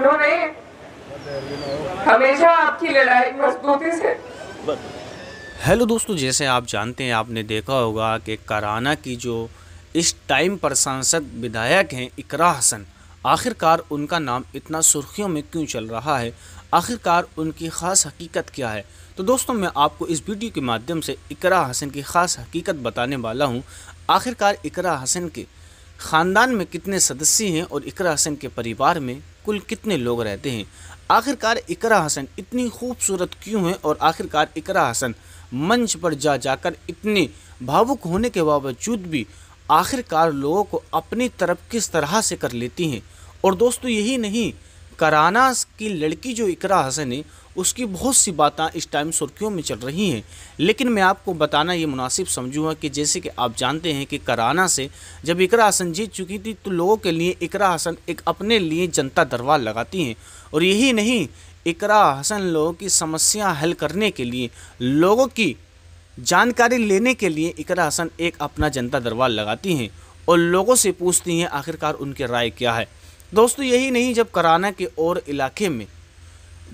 उन्होंने हमेशा आपकी लड़ाई मजबूती से हेलो दोस्तों जैसे आप जानते हैं आपने देखा होगा कि कराना की जो इस टाइम पर सांसद विधायक हैं इकरा हसन आखिरकार उनका नाम इतना सुर्खियों में क्यों चल रहा है आखिरकार उनकी ख़ास हकीकत क्या है तो दोस्तों मैं आपको इस वीडियो के माध्यम से इकरा हसन की ख़ास हकीकत बताने वाला हूँ आखिरकार इकरा हसन के ख़ानदान में कितने सदस्य हैं और इकरा हसन के परिवार में कुल कितने लोग रहते हैं आखिरकार इकरा हसन इतनी खूबसूरत क्यों है और आखिरकार इकरा हसन मंच पर जा जाकर इतने भावुक होने के बावजूद भी आखिरकार लोगों को अपनी तरफ किस तरह से कर लेती हैं और दोस्तों यही नहीं कराना की लड़की जो इकरा हसन है उसकी बहुत सी बातें इस टाइम सुर्खियों में चल रही हैं लेकिन मैं आपको बताना ये मुनासिब समझूंगा कि जैसे कि आप जानते हैं कि कराना से जब इकरा हसन जीत चुकी थी तो लोगों के लिए इकरा हसन एक अपने लिए जनता दरबार लगाती हैं और यही नहीं इकरा हसन लोगों की समस्या हल करने के लिए लोगों की जानकारी लेने के लिए इकरा हसन एक अपना जनता दरबार लगाती हैं और लोगों से पूछती हैं आखिरकार उनकी राय क्या है दोस्तों यही नहीं जब कराना के और इलाके में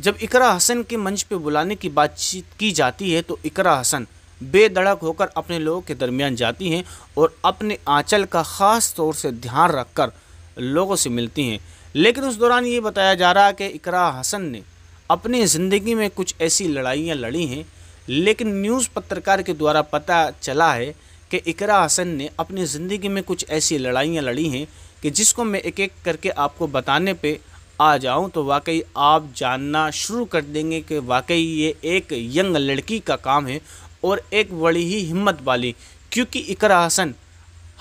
जब इकरा हसन के मंच पर बुलाने की बातचीत की जाती है तो इकरा हसन बेधड़क होकर अपने लोगों के दरमियान जाती हैं और अपने आंचल का ख़ास तौर से ध्यान रखकर लोगों से मिलती हैं लेकिन उस दौरान ये बताया जा रहा है कि इकरा हसन ने अपनी ज़िंदगी में कुछ ऐसी लड़ाइयाँ लड़ी हैं लेकिन न्यूज़ पत्रकार के द्वारा पता चला है कि इकरा हसन ने अपनी ज़िंदगी में कुछ ऐसी लड़ाइयाँ लड़ी हैं कि जिसको मैं एक एक करके आपको बताने पर आ जाऊं तो वाकई आप जानना शुरू कर देंगे कि वाकई ये एक यंग लड़की का काम है और एक बड़ी ही हिम्मत वाली क्योंकि इकरा हसन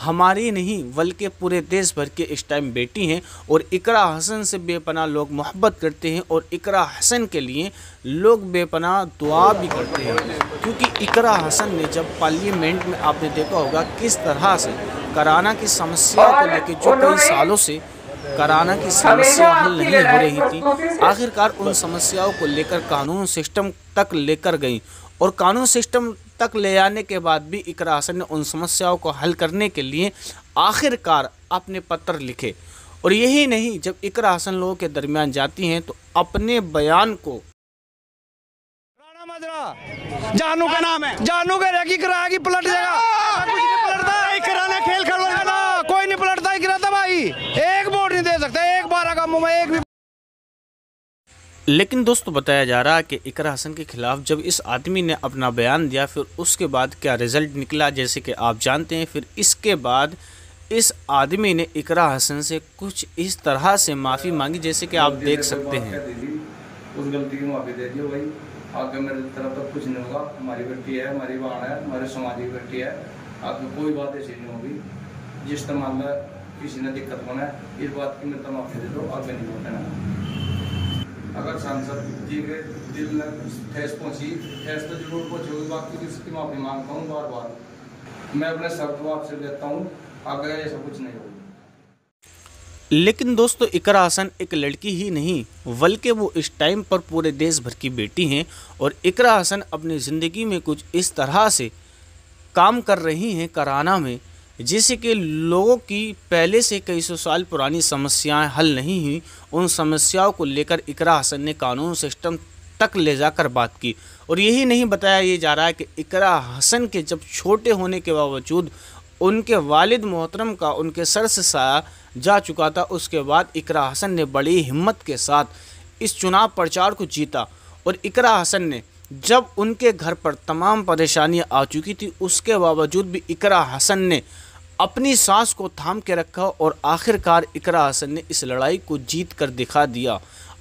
हमारी नहीं बल्कि पूरे देश भर के इस टाइम बेटी हैं और इकरा हसन से बेपना लोग मोहब्बत करते हैं और इकरा हसन के लिए लोग बेपना दुआ भी करते हैं क्योंकि इकरा हसन ने जब पार्लियामेंट में आपने देखा होगा किस तरह से कराना की समस्या को लेकर जो कई सालों से कराना की समस्या हल नहीं हो रही थी आखिरकार उन समस्याओं को लेकर कानून सिस्टम तक लेकर गई और कानून सिस्टम तक ले आने के बाद भी इकरा हसन ने उन समस्याओं को हल करने के लिए आखिरकार अपने पत्र लिखे और यही नहीं जब इकरा हसन लोगों के दरमियान जाती हैं तो अपने बयान को जानू का नाम है जानू के रेगी कराएगी पलट जाएगा लेकिन दोस्तों बताया जा रहा है कि इकर हसन के खिलाफ जब इस आदमी ने अपना बयान दिया फिर उसके बाद क्या रिज़ल्ट निकला जैसे कि आप जानते हैं फिर इसके बाद इस आदमी ने इकर हसन से कुछ इस तरह से माफ़ी मांगी जैसे कि आप देख सकते हैं उस गलती की माफ़ी दे दियो भाई आगे मेरे तरफ तक तो कुछ नहीं होगा हमारी बेटी है हमारी बहन है हमारे समाज की बेटी है आपकी कोई बात ऐसी नहीं होगी जिस तमाम किसी ने दिक्कत होना है इस बात की मेरे माफ़ी दे दो आगे नहीं होना सांसद जी के दिल ठेस पहुंची ठेस तो जरूर पहुंची होगी बाकी इसकी माफ़ी मांगता हूँ बार बार मैं अपने शब्द आपसे लेता हूँ आगे ऐसा कुछ नहीं होगा लेकिन दोस्तों इकरा आसन एक लड़की ही नहीं बल्कि वो इस टाइम पर पूरे देश भर की बेटी हैं और इकरा आसन अपनी ज़िंदगी में कुछ इस तरह से काम कर रही हैं कराना में जिससे कि लोगों की पहले से कई सौ साल पुरानी समस्याएं हल नहीं हुई उन समस्याओं को लेकर इकरा हसन ने कानून सिस्टम तक ले जाकर बात की और यही नहीं बताया ये जा रहा है कि इकरा हसन के जब छोटे होने के बावजूद उनके वालिद मोहतरम का उनके सर से साया जा चुका था उसके बाद इकरा हसन ने बड़ी हिम्मत के साथ इस चुनाव प्रचार को जीता और इकरा हसन ने जब उनके घर पर तमाम परेशानियां आ चुकी थी उसके बावजूद भी इकरा हसन ने अपनी सांस को थाम के रखा और आखिरकार इकरा हसन ने इस लड़ाई को जीत कर दिखा दिया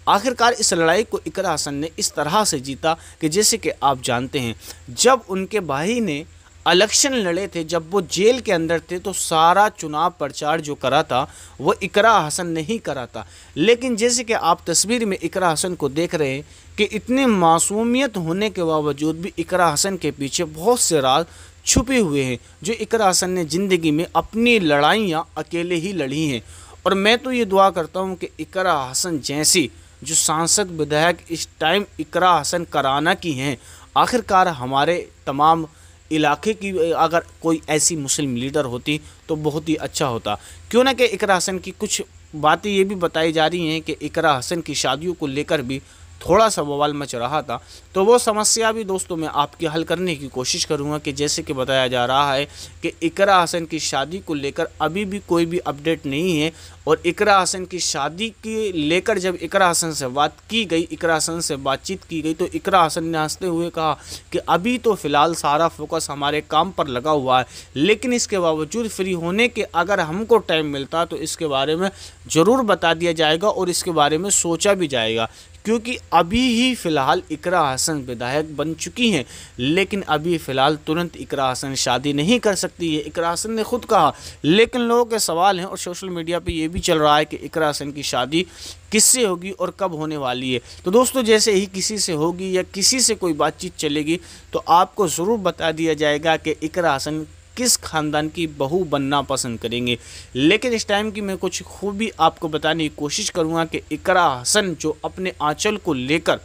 आखिरकार इस लड़ाई को इकरा हसन ने इस तरह से जीता कि जैसे कि आप जानते हैं जब उनके भाई ने इलेक्शन लड़े थे जब वो जेल के अंदर थे तो सारा चुनाव प्रचार जो करा था वो इकरा हसन ने ही करा था लेकिन जैसे कि आप तस्वीर में इकरा हसन को देख रहे हैं कि इतने मासूमियत होने के बावजूद भी इकरा हसन के पीछे बहुत से राज छुपे हुए हैं जो इकरा हसन ने ज़िंदगी में अपनी लड़ाइयाँ अकेले ही लड़ी हैं और मैं तो ये दुआ करता हूँ कि इकरा हसन जैसी जो सांसद विधायक इस टाइम इकरा हसन कराना की हैं आखिरकार हमारे तमाम इलाके की अगर कोई ऐसी मुस्लिम लीडर होती तो बहुत ही अच्छा होता क्यों ना कि इकरा हसन की कुछ बातें ये भी बताई जा रही हैं कि इकरा हसन की शादियों को लेकर भी थोड़ा सा बवाल मच रहा था तो वो समस्या भी दोस्तों मैं आपकी हल करने की कोशिश करूँगा कि जैसे कि बताया जा रहा है कि इकरा हसन की शादी को लेकर अभी भी कोई भी अपडेट नहीं है और इकरा हसन की शादी के लेकर जब इकरा हसन से बात की गई इकरा हसन से बातचीत की गई तो इकरा हसन ने हंसते हुए कहा कि अभी तो फ़िलहाल सारा फोकस हमारे काम पर लगा हुआ है लेकिन इसके बावजूद फ्री होने के अगर हमको टाइम मिलता तो इसके बारे में ज़रूर बता दिया जाएगा और इसके बारे में सोचा भी जाएगा क्योंकि अभी ही फ़िलहाल इकरा हसन विधायक बन चुकी हैं लेकिन अभी फ़िलहाल तुरंत इकरा हसन शादी नहीं कर सकती है इकरा हसन ने खुद कहा लेकिन लोगों के सवाल हैं और सोशल मीडिया पे ये भी चल रहा है कि इकरा हसन की शादी किससे होगी और कब होने वाली है तो दोस्तों जैसे ही किसी से होगी या किसी से कोई बातचीत चलेगी तो आपको ज़रूर बता दिया जाएगा कि इकरा हसन किस ख़ानदान की बहू बनना पसंद करेंगे लेकिन इस टाइम की मैं कुछ खूबी आपको बताने की कोशिश करूँगा कि इकरा हसन जो अपने आंचल को लेकर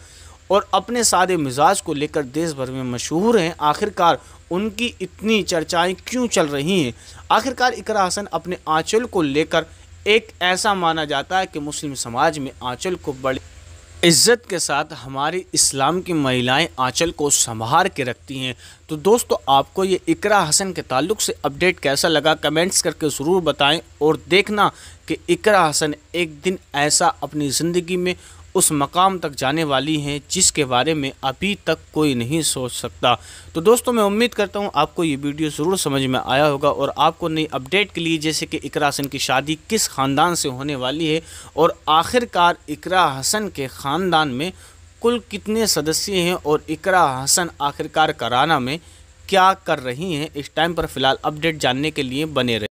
और अपने सादे मिजाज को लेकर देश भर में मशहूर हैं आखिरकार उनकी इतनी चर्चाएं क्यों चल रही हैं आखिरकार इकरा हसन अपने आंचल को लेकर एक ऐसा माना जाता है कि मुस्लिम समाज में आंचल को बड़े इज़्ज़त के साथ हमारी इस्लाम की महिलाएं आंचल को संभार के रखती हैं तो दोस्तों आपको ये इकरा हसन के ताल्लुक से अपडेट कैसा लगा कमेंट्स करके ज़रूर बताएं और देखना कि इकरा हसन एक दिन ऐसा अपनी ज़िंदगी में उस मकाम तक जाने वाली हैं जिसके बारे में अभी तक कोई नहीं सोच सकता तो दोस्तों मैं उम्मीद करता हूं आपको ये वीडियो ज़रूर समझ में आया होगा और आपको नई अपडेट के लिए जैसे कि इकरा हसन की शादी किस ख़ानदान से होने वाली है और आखिरकार इकरा हसन के ख़ानदान में कुल कितने सदस्य हैं और इकरा हसन आखिरकार कराना में क्या कर रही हैं इस टाइम पर फ़िलहाल अपडेट जानने के लिए बने रहे